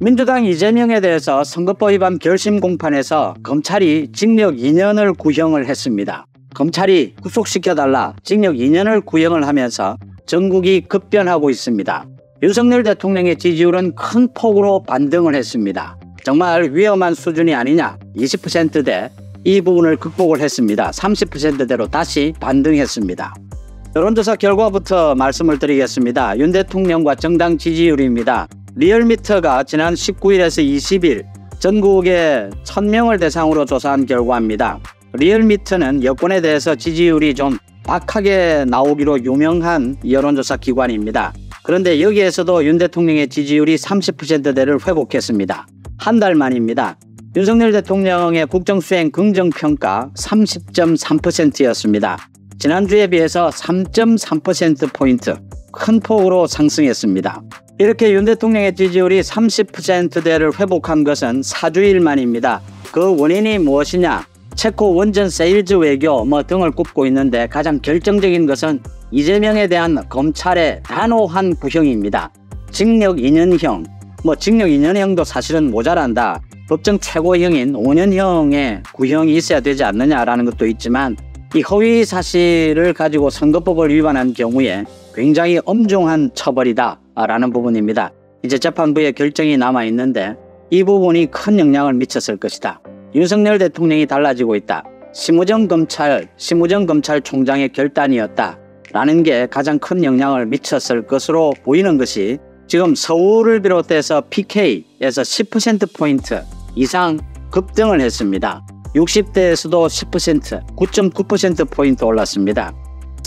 민주당 이재명에 대해서 선거법 위반 결심 공판에서 검찰이 징역 2년을 구형을 했습니다. 검찰이 구속시켜달라 징역 2년을 구형을 하면서 전국이 급변하고 있습니다. 윤석열 대통령의 지지율은 큰 폭으로 반등을 했습니다. 정말 위험한 수준이 아니냐 20%대 이 부분을 극복을 했습니다. 30%대로 다시 반등했습니다. 여론조사 결과부터 말씀을 드리겠습니다. 윤 대통령과 정당 지지율입니다. 리얼미터가 지난 19일에서 20일 전국의 1000명을 대상으로 조사한 결과입니다. 리얼미터는 여권에 대해서 지지율이 좀 박하게 나오기로 유명한 여론조사 기관입니다. 그런데 여기에서도 윤 대통령의 지지율이 30%대를 회복했습니다. 한 달 만입니다. 윤석열 대통령의 국정수행 긍정평가 30.3%였습니다. 지난주에 비해서 3.3%포인트 큰 폭으로 상승했습니다. 이렇게 윤 대통령의 지지율이 30%대를 회복한 것은 4주일 만입니다. 그 원인이 무엇이냐? 체코 원전 세일즈 외교 뭐 등을 꼽고 있는데 가장 결정적인 것은 이재명에 대한 검찰의 단호한 구형입니다. 징역 2년형, 뭐 징역 2년형도 사실은 모자란다. 법정 최고형인 5년형의 구형이 있어야 되지 않느냐라는 것도 있지만 이 허위 사실을 가지고 선거법을 위반한 경우에 굉장히 엄중한 처벌이다. 라는 부분입니다. 이제 재판부의 결정이 남아 있는데 이 부분이 큰 영향을 미쳤을 것이다. 윤석열 대통령이 달라지고 있다. 심우정 검찰, 심우정 검찰총장의 결단이었다. 라는 게 가장 큰 영향을 미쳤을 것으로 보이는 것이 지금 서울을 비롯해서 PK에서 10%포인트 이상 급등을 했습니다. 60대에서도 10%, 9.9%포인트 올랐습니다.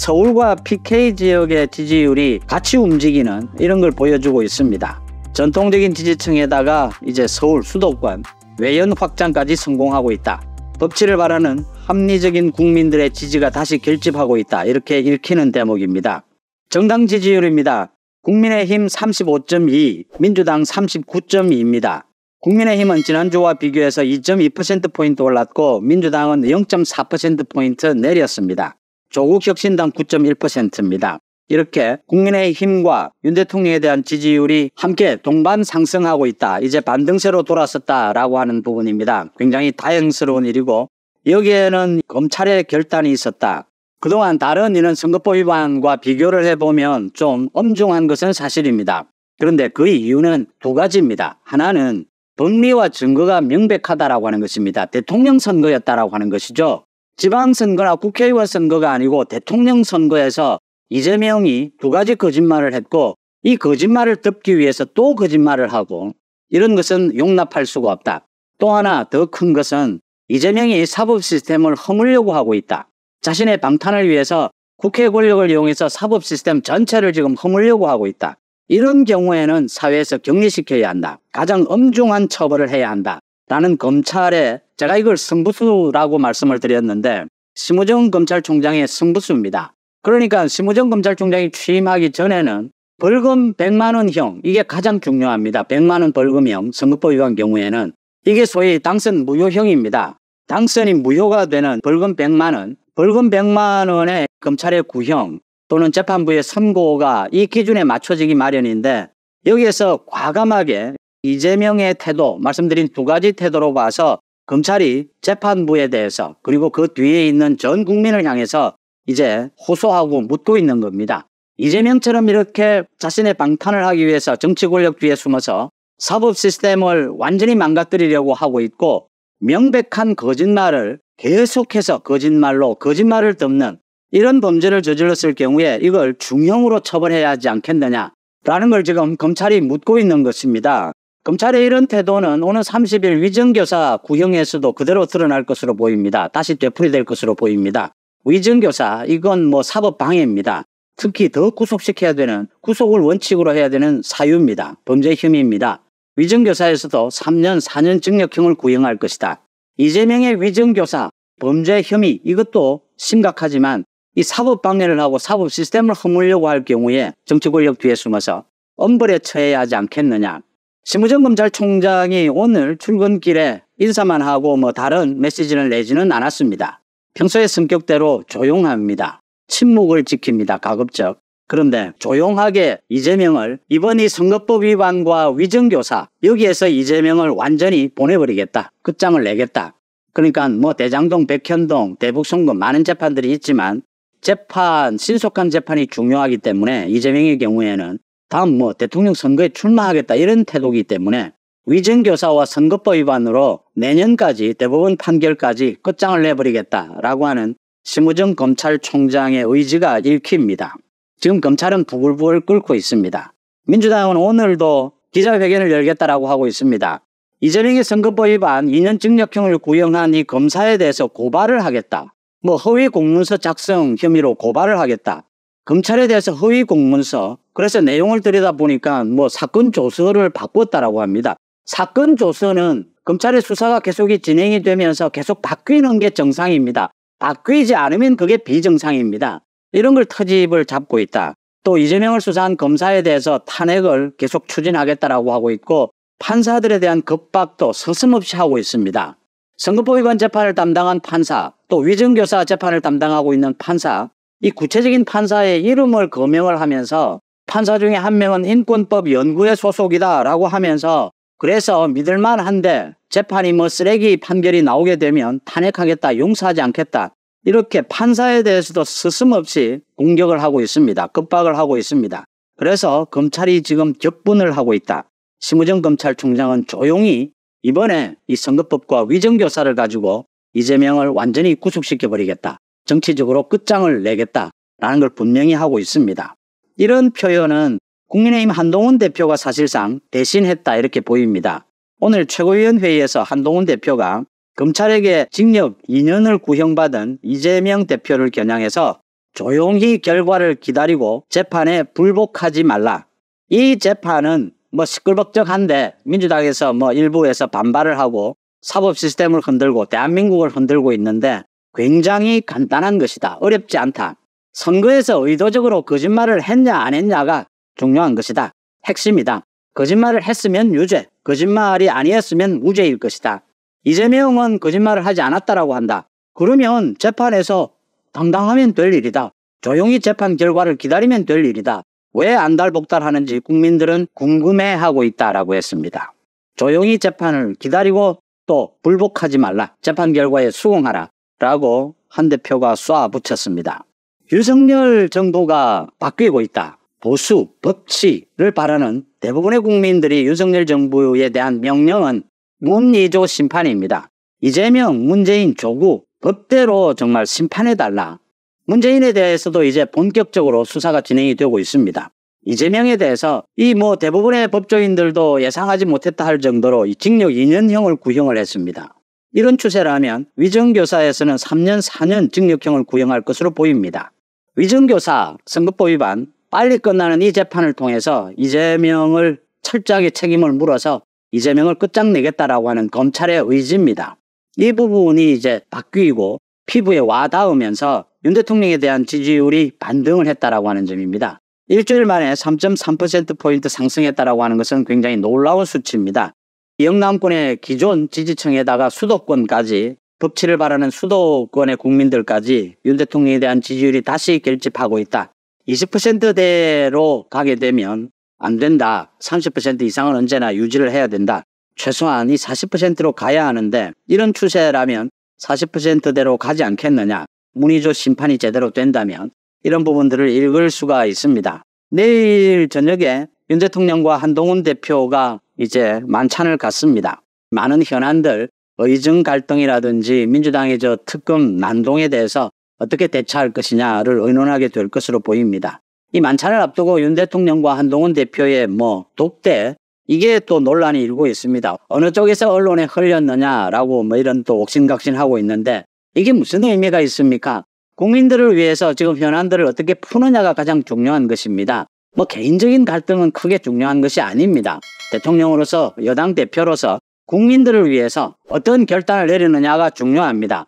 서울과 PK 지역의 지지율이 같이 움직이는 이런 걸 보여주고 있습니다. 전통적인 지지층에다가 이제 서울 수도권 외연 확장까지 성공하고 있다. 법치를 바라는 합리적인 국민들의 지지가 다시 결집하고 있다. 이렇게 읽히는 대목입니다. 정당 지지율입니다. 국민의힘 35.2, 민주당 39.2입니다. 국민의힘은 지난주와 비교해서 2.2%포인트 올랐고 민주당은 0.4%포인트 내렸습니다. 조국혁신당 9.1%입니다. 이렇게 국민의힘과 윤 대통령에 대한 지지율이 함께 동반 상승하고 있다. 이제 반등세로 돌아섰다라고 하는 부분입니다. 굉장히 다행스러운 일이고 여기에는 검찰의 결단이 있었다. 그동안 다른 이런 선거법 위반과 비교를 해보면 좀 엄중한 것은 사실입니다. 그런데 그 이유는 두 가지입니다. 하나는 법리와 증거가 명백하다라고 하는 것입니다. 대통령 선거였다라고 하는 것이죠. 지방선거나 국회의원 선거가 아니고 대통령 선거에서 이재명이 두 가지 거짓말을 했고 이 거짓말을 덮기 위해서 또 거짓말을 하고 이런 것은 용납할 수가 없다. 또 하나 더 큰 것은 이재명이 사법 시스템을 허물려고 하고 있다. 자신의 방탄을 위해서 국회 권력을 이용해서 사법 시스템 전체를 지금 허물려고 하고 있다. 이런 경우에는 사회에서 격리시켜야 한다. 가장 엄중한 처벌을 해야 한다. 라는 검찰의 제가 이걸 승부수라고 말씀을 드렸는데 심우정 검찰총장의 승부수입니다. 그러니까 심우정 검찰총장이 취임하기 전에는 벌금 100만 원형 이게 가장 중요합니다. 100만 원 벌금형 선거법 위반 경우에는 이게 소위 당선 무효형입니다. 당선이 무효가 되는 벌금 100만 원, 벌금 100만 원의 검찰의 구형 또는 재판부의 선고가 이 기준에 맞춰지기 마련인데 여기에서 과감하게 이재명의 태도 말씀드린 두 가지 태도로 봐서 검찰이 재판부에 대해서 그리고 그 뒤에 있는 전 국민을 향해서 이제 호소하고 묻고 있는 겁니다. 이재명처럼 이렇게 자신의 방탄을 하기 위해서 정치 권력 뒤에 숨어서 사법 시스템을 완전히 망가뜨리려고 하고 있고 명백한 거짓말을 계속해서 거짓말로 거짓말을 덮는 이런 범죄를 저질렀을 경우에 이걸 중형으로 처벌해야 하지 않겠느냐라는 걸 지금 검찰이 묻고 있는 것입니다. 검찰의 이런 태도는 오는 30일 위증교사 구형에서도 그대로 드러날 것으로 보입니다. 다시 되풀이될 것으로 보입니다. 위증교사 이건 뭐 사법 방해입니다. 특히 더 구속시켜야 되는 구속을 원칙으로 해야 되는 사유입니다. 범죄 혐의입니다. 위증교사에서도 3년 4년 징역형을 구형할 것이다. 이재명의 위증교사 범죄 혐의 이것도 심각하지만 이 사법 방해를 하고 사법 시스템을 허물려고 할 경우에 정치 권력 뒤에 숨어서 엄벌에 처해야 하지 않겠느냐 심우정 검찰총장이 오늘 출근길에 인사만 하고 뭐 다른 메시지를 내지는 않았습니다. 평소의 성격대로 조용합니다. 침묵을 지킵니다. 가급적. 그런데 조용하게 이재명을 이번이 선거법 위반과 위증교사 여기에서 이재명을 완전히 보내버리겠다. 끝장을 내겠다. 그러니까 뭐 대장동, 백현동, 대북송금 많은 재판들이 있지만 재판, 신속한 재판이 중요하기 때문에 이재명의 경우에는 다음 뭐 대통령 선거에 출마하겠다 이런 태도이기 때문에 위증교사와 선거법 위반으로 내년까지 대법원 판결까지 끝장을 내버리겠다라고 하는 심우정 검찰총장의 의지가 읽힙니다. 지금 검찰은 부글부글 끓고 있습니다. 민주당은 오늘도 기자회견을 열겠다라고 하고 있습니다. 이재명의 선거법 위반 2년 징역형을 구형한 이 검사에 대해서 고발을 하겠다. 뭐 허위 공문서 작성 혐의로 고발을 하겠다. 검찰에 대해서 허위 공문서 그래서 내용을 들여다보니까 뭐 사건 조서를 바꿨다라고 합니다. 사건 조서는 검찰의 수사가 계속이 진행이 되면서 계속 바뀌는 게 정상입니다. 바뀌지 않으면 그게 비정상입니다. 이런 걸 터집을 잡고 있다. 또 이재명을 수사한 검사에 대해서 탄핵을 계속 추진하겠다라고 하고 있고 판사들에 대한 급박도 서슴없이 하고 있습니다. 선거법 위반 재판을 담당한 판사, 또 위증교사 재판을 담당하고 있는 판사, 이 구체적인 판사의 이름을 거명을 하면서 판사 중에 한 명은 인권법 연구회 소속이다라고 하면서 그래서 믿을만 한데 재판이 뭐 쓰레기 판결이 나오게 되면 탄핵하겠다, 용서하지 않겠다. 이렇게 판사에 대해서도 스슴없이 공격을 하고 있습니다. 급박을 하고 있습니다. 그래서 검찰이 지금 격분을 하고 있다. 심우정 검찰총장은 조용히 이번에 이 선거법과 위정교사를 가지고 이재명을 완전히 구속시켜버리겠다. 정치적으로 끝장을 내겠다라는 걸 분명히 하고 있습니다. 이런 표현은 국민의힘 한동훈 대표가 사실상 대신했다 이렇게 보입니다. 오늘 최고위원회의에서 한동훈 대표가 검찰에게 징역 2년을 구형받은 이재명 대표를 겨냥해서 조용히 결과를 기다리고 재판에 불복하지 말라. 이 재판은 뭐 시끌벅적한데 민주당에서 뭐 일부에서 반발을 하고 사법 시스템을 흔들고 대한민국을 흔들고 있는데 굉장히 간단한 것이다. 어렵지 않다. 선거에서 의도적으로 거짓말을 했냐 안 했냐가 중요한 것이다. 핵심이다. 거짓말을 했으면 유죄, 거짓말이 아니었으면 무죄일 것이다. 이재명은 거짓말을 하지 않았다라고 한다. 그러면 재판에서 당당하면 될 일이다. 조용히 재판 결과를 기다리면 될 일이다. 왜 안달복달하는지 국민들은 궁금해하고 있다라고 했습니다. 조용히 재판을 기다리고 또 불복하지 말라. 재판 결과에 수긍하라. 라고 한 대표가 쏴 붙였습니다. 윤석열 정부가 바뀌고 있다. 보수, 법치를 바라는 대부분의 국민들이 윤석열 정부에 대한 명령은 문이조 심판입니다. 이재명, 문재인, 조국 법대로 정말 심판해달라. 문재인에 대해서도 이제 본격적으로 수사가 진행이 되고 있습니다. 이재명에 대해서 이 뭐 대부분의 법조인들도 예상하지 못했다 할 정도로 이 징역 2년형을 구형을 했습니다. 이런 추세라면 위정교사에서는 3년, 4년 징역형을 구형할 것으로 보입니다. 위증교사, 선거법 위반, 빨리 끝나는 이 재판을 통해서 이재명을 철저하게 책임을 물어서 이재명을 끝장내겠다라고 하는 검찰의 의지입니다. 이 부분이 이제 바뀌고 피부에 와닿으면서 윤 대통령에 대한 지지율이 반등을 했다라고 하는 점입니다. 일주일 만에 3.3%포인트 상승했다라고 하는 것은 굉장히 놀라운 수치입니다. 영남권의 기존 지지층에다가 수도권까지 법치를 바라는 수도권의 국민들까지 윤 대통령에 대한 지지율이 다시 결집하고 있다. 20%대로 가게 되면 안 된다. 30% 이상은 언제나 유지를 해야 된다. 최소한 이 40%로 가야 하는데 이런 추세라면 40%대로 가지 않겠느냐. 문의조 심판이 제대로 된다면 이런 부분들을 읽을 수가 있습니다. 내일 저녁에 윤 대통령과 한동훈 대표가 이제 만찬을 갔습니다 많은 현안들 의정 갈등이라든지 민주당의 저 특검 난동에 대해서 어떻게 대처할 것이냐를 의논하게 될 것으로 보입니다. 이 만찬을 앞두고 윤 대통령과 한동훈 대표의 뭐 독대 이게 또 논란이 일고 있습니다. 어느 쪽에서 언론에 흘렸느냐라고 뭐 이런 또 옥신각신하고 있는데 이게 무슨 의미가 있습니까? 국민들을 위해서 지금 현안들을 어떻게 푸느냐가 가장 중요한 것입니다. 뭐 개인적인 갈등은 크게 중요한 것이 아닙니다. 대통령으로서 여당 대표로서 국민들을 위해서 어떤 결단을 내리느냐가 중요합니다.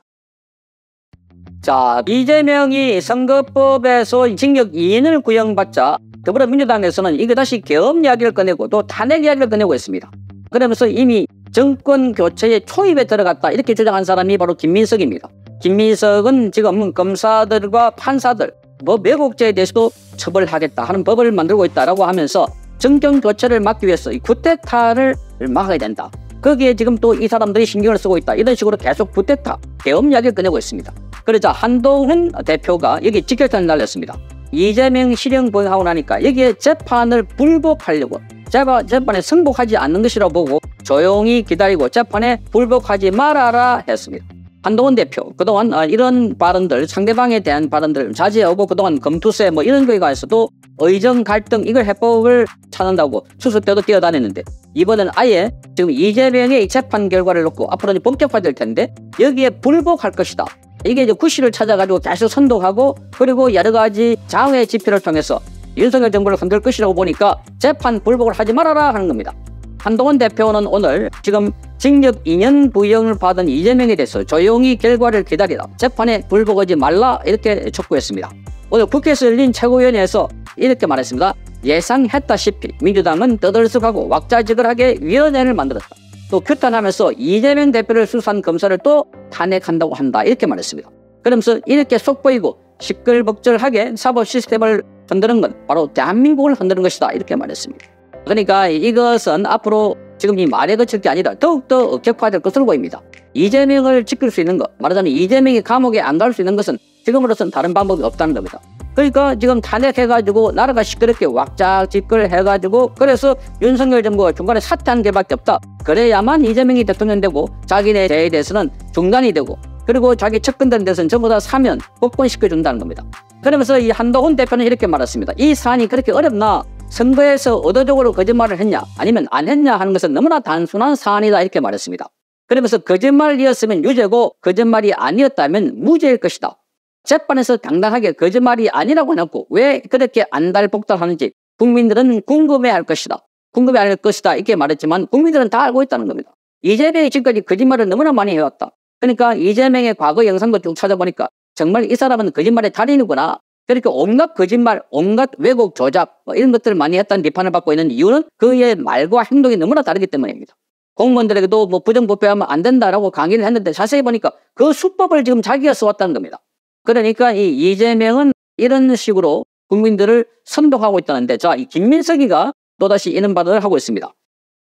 자, 이재명이 선거법에서 징역 2인을 구형받자 더불어민주당에서는 이거 다시 계엄 이야기를 꺼내고 또 탄핵 이야기를 꺼내고 있습니다. 그러면서 이미 정권 교체의 초입에 들어갔다 이렇게 주장한 사람이 바로 김민석입니다. 김민석은 지금 검사들과 판사들 뭐 매국죄에 대해서도 처벌하겠다 하는 법을 만들고 있다라고 하면서 정권 교체를 막기 위해서 이 구태타를 막아야 된다. 거기에 지금 또 이 사람들이 신경을 쓰고 있다. 이런 식으로 계속 부테타, 대엄약을기 꺼내고 있습니다. 그러자 한동훈 대표가 여기 직격탄을 날렸습니다. 이재명 실형보행하고 나니까 여기에 재판을 불복하려고 재판, 재판에 승복하지 않는 것이라 보고 조용히 기다리고 재판에 불복하지 말아라 했습니다. 한동훈 대표 그동안 이런 발언들 상대방에 대한 발언들 자제하고 그동안 검투세 뭐 이런 거에 관해서도 의정 갈등 이걸 해법을 찾는다고 추석 때도 뛰어다녔는데 이번엔 아예 지금 이재명의 재판 결과를 놓고 앞으로는 본격화될 텐데 여기에 불복할 것이다. 이게 이제 구시를 찾아가지고 계속 선동하고 그리고 여러 가지 장외 지표를 통해서 윤석열 정부를 건들 것이라고 보니까 재판 불복을 하지 말아라 하는 겁니다. 한동훈 대표는 오늘 지금 징역 2년 부형을 받은 이재명에 대해서 조용히 결과를 기다리라 재판에 불복하지 말라 이렇게 촉구했습니다. 오늘 국회에서 열린 최고위원회에서 이렇게 말했습니다. 예상했다시피 민주당은 떠들썩하고 왁자지껄하게 위원회를 만들었다. 또 규탄하면서 이재명 대표를 수사한 검사를 또 탄핵한다고 한다 이렇게 말했습니다. 그러면서 이렇게 속보이고 시끌벅적하게 사법 시스템을 흔드는 건 바로 대한민국을 흔드는 것이다 이렇게 말했습니다. 그러니까 이것은 앞으로 지금 이말에그칠게 아니라 더욱더 억제화될 것으로 보입니다. 이재명을 지킬 수 있는 것, 말하자면 이재명이 감옥에 안 갈 수 있는 것은 지금으로선 다른 방법이 없다는 겁니다. 그러니까 지금 탄핵해가지고 나라가 시끄럽게 왁자 집결 해가지고 그래서 윤석열 정부가 중간에 사퇴한 게밖에 없다. 그래야만 이재명이 대통령 되고 자기네 대에 대해서는 중단이 되고 그리고 자기 측근된데서는 전부 다 사면 복권시켜준다는 겁니다. 그러면서 이한도훈 대표는 이렇게 말했습니다. 이 사안이 그렇게 어렵나? 선거에서 의도적으로 거짓말을 했냐 아니면 안 했냐 하는 것은 너무나 단순한 사안이다 이렇게 말했습니다. 그러면서 거짓말이었으면 유죄고 거짓말이 아니었다면 무죄일 것이다. 재판에서 당당하게 거짓말이 아니라고 해놓고 왜 그렇게 안달복달하는지 국민들은 궁금해할 것이다. 궁금해할 것이다 이렇게 말했지만 국민들은 다 알고 있다는 겁니다. 이재명이 지금까지 거짓말을 너무나 많이 해왔다. 그러니까 이재명의 과거 영상도 쭉 찾아보니까 정말 이 사람은 거짓말의 달인이구나. 그렇게 그러니까 온갖 거짓말, 온갖 왜곡, 조작 뭐 이런 것들을 많이 했다는 비판을 받고 있는 이유는 그의 말과 행동이 너무나 다르기 때문입니다. 공무원들에게도 뭐 부정부패하면 안 된다라고 강의를 했는데 자세히 보니까 그 수법을 지금 자기가 써왔다는 겁니다. 그러니까 이 이재명은 이런 식으로 국민들을 선동하고 있다는데 자, 이 김민석이가 또다시 이런 발언을 하고 있습니다.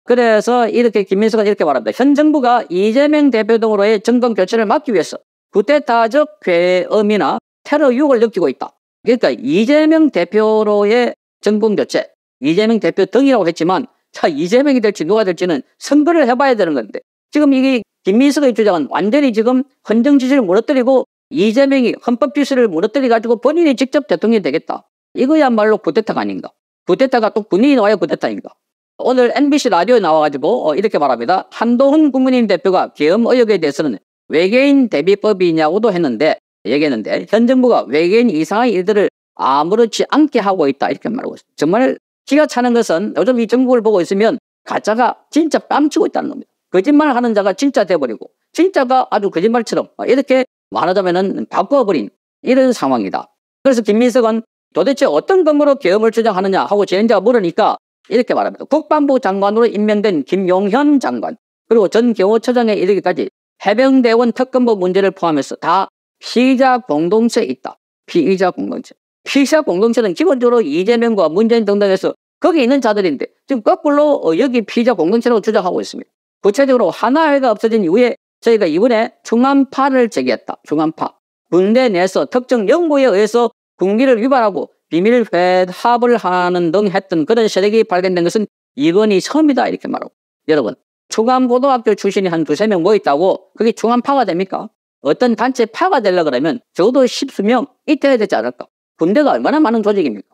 그래서 이렇게 김민석은 이렇게 말합니다. 현 정부가 이재명 대표 등으로의 정권 교체를 막기 위해서 구테타적 괴음이나 테러 유혹을 느끼고 있다. 그러니까 이재명 대표로의 정권 교체, 이재명 대표 등이라고 했지만 자 이재명이 될지 누가 될지는 선거를 해봐야 되는 건데 지금 이게 김민석의 주장은 완전히 지금 헌정 지지를 무너뜨리고 이재명이 헌법 지시를 무너뜨리 가지고 본인이 직접 대통령이 되겠다. 이거야말로 부대타가 아닌가. 부대타가또 군인이 나와야 부대타인가 오늘 MBC 라디오에 나와가지고 어, 이렇게 말합니다. 한동훈 국민의힘 대표가 계엄 의혹에 대해서는 외계인 대비법이냐고도 했는데 얘기했는데 현 정부가 외계인 이상한 일들을 아무렇지 않게 하고 있다 이렇게 말하고 있습니다. 정말 기가 차는 것은 요즘 이 정부를 보고 있으면 가짜가 진짜 뺨치고 있다는 겁니다. 거짓말 을 하는 자가 진짜 돼버리고 진짜가 아주 거짓말처럼 이렇게 말하자면 바꿔버린 이런 상황이다. 그래서 김민석은 도대체 어떤 건으로 계엄을 주장하느냐 하고 진행자가 물으니까 이렇게 말합니다. 국방부 장관으로 임명된 김용현 장관 그리고 전 경호처장에 이르기까지 해병대원 특검법 문제를 포함해서 다 피의자 공동체 있다. 피의자 공동체. 피의자 공동체는 기본적으로 이재명과 문재인 등등에서 거기 있는 자들인데 지금 거꾸로 어, 여기 피의자 공동체라고 주장하고 있습니다. 구체적으로 하나회가 없어진 이후에 저희가 이번에 중앙파를 제기했다. 중앙파. 군대 내에서 특정 연구에 의해서 군기를 위반하고 비밀 회합을 하는 등 했던 그런 세력이 발견된 것은 이번이 처음이다 이렇게 말하고 여러분 중앙고등학교 출신이 한 두세 명 모였다고 그게 중앙파가 됩니까? 어떤 단체 파가 되려 그러면 적어도 10수명 있어야 되지 않을까. 군대가 얼마나 많은 조직입니까?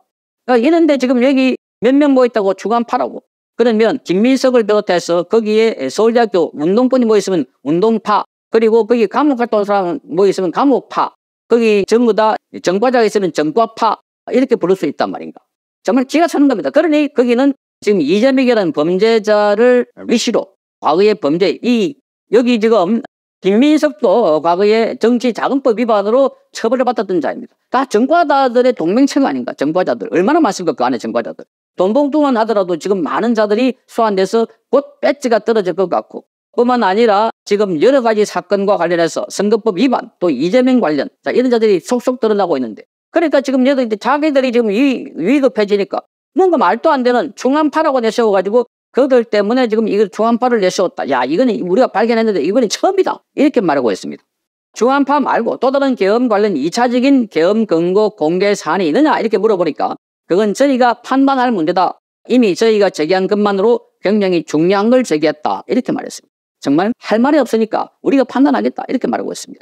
그러니까 아, 이런데 지금 여기 몇 명 모였다고 주간 파라고. 그러면 김민석을 비롯해서 거기에 서울대학교 운동권이 모였으면 운동파, 그리고 거기 감옥 갔다 온 사람 모였으면 감옥파, 거기 전부 다 정과자가 있으면 정과파, 이렇게 부를 수 있단 말인가. 정말 기가차는 겁니다. 그러니 거기는 지금 이재명이라는 범죄자를 위시로 과거의 범죄, 이, 여기 지금 김민석도 과거에 정치 자금법 위반으로 처벌을 받았던 자입니다. 다 정과자들의 동맹체가 아닌가, 정과자들. 얼마나 많습니까, 그 안에 정과자들. 돈봉투만 하더라도 지금 많은 자들이 소환돼서 곧 배지가 떨어질 것 같고 뿐만 아니라 지금 여러 가지 사건과 관련해서 선거법 위반, 또 이재명 관련 자, 이런 자들이 속속 드러나고 있는데 그러니까 지금 얘들 자기들이 지금 위, 위급해지니까 뭔가 말도 안 되는 중앙파라고 내세워가지고 그들 때문에 지금 이걸 주한파를 내세웠다. 야, 이거는 우리가 발견했는데 이번이 처음이다. 이렇게 말하고 있습니다. 주한파 말고 또 다른 계엄 관련 2차적인 계엄 근거 공개 사안이 있느냐 이렇게 물어보니까 그건 저희가 판단할 문제다. 이미 저희가 제기한 것만으로 굉장히 중요한 걸 제기했다. 이렇게 말했습니다. 정말 할 말이 없으니까 우리가 판단하겠다. 이렇게 말하고 있습니다.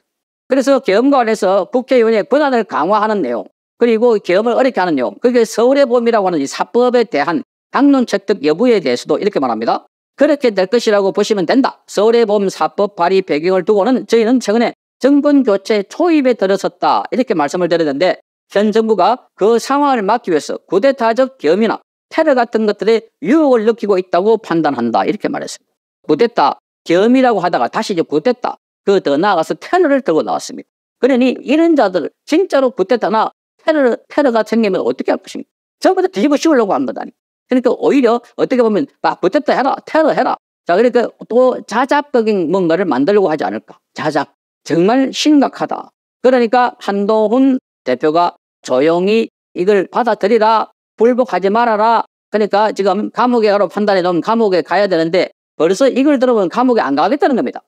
그래서 계엄과 관련해서 국회의원의 권한을 강화하는 내용 그리고 계엄을 어렵게 하는 내용 그게 서울의 범이라고 하는 이 사법에 대한 당론 채택 여부에 대해서도 이렇게 말합니다. 그렇게 될 것이라고 보시면 된다. 서울의 봄 사법 발의 배경을 두고는 저희는 최근에 정권 교체 초입에 들어섰다 이렇게 말씀을 드렸는데 현 정부가 그 상황을 막기 위해서 구대타적 겸이나 테러 같은 것들의 유혹을 느끼고 있다고 판단한다 이렇게 말했습니다. 구대타 겸이라고 하다가 다시 이제 구대타그 더 나아가서 테러를 들고 나왔습니다. 그러니 이런 자들 진짜로 구대타나 테러, 테러가 생기면 어떻게 할 것입니까? 전부 다 뒤집어 씌우려고 한 거다니. 그러니까 오히려 어떻게 보면 막붙었도 해라 테러 해라 자 그러니까 또 자작적인 뭔가를 만들려고 하지 않을까 자작 정말 심각하다 그러니까 한동훈 대표가 조용히 이걸 받아들이라 불복하지 말아라 그러니까 지금 감옥에 가로 판단해 놓은 감옥에 가야 되는데 벌써 이걸 들으면 감옥에 안 가겠다는 겁니다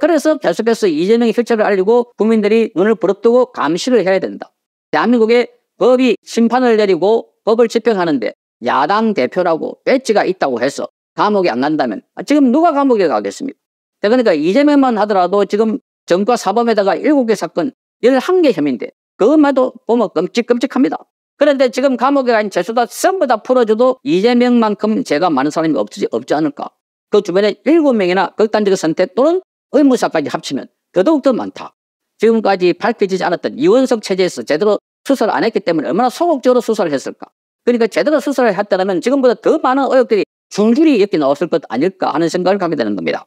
그래서 계속해서 이재명의 실체를 알리고 국민들이 눈을 부릅뜨고 감시를 해야 된다 대한민국의 법이 심판을 내리고 법을 집행하는데 야당 대표라고 배지가 있다고 해서 감옥에 안 간다면 지금 누가 감옥에 가겠습니까? 그러니까 이재명만 하더라도 지금 정과 사범에다가 7개 사건 11개 혐의인데 그것만도 보면 끔찍끔찍합니다. 그런데 지금 감옥에 간 죄수다 전부 다 풀어줘도 이재명만큼 죄가 많은 사람이 없지, 없지 않을까. 그 주변에 7명이나 극단적 인 선택 또는 의무사까지 합치면 더더욱더 많다. 지금까지 밝혀지지 않았던 이원석 체제에서 제대로 수사를 안 했기 때문에 얼마나 소극적으로 수사를 했을까. 그러니까 제대로 수술을 했다면 지금보다 더 많은 의혹들이 줄줄이 이렇게 나왔을 것 아닐까 하는 생각을 갖게 되는 겁니다.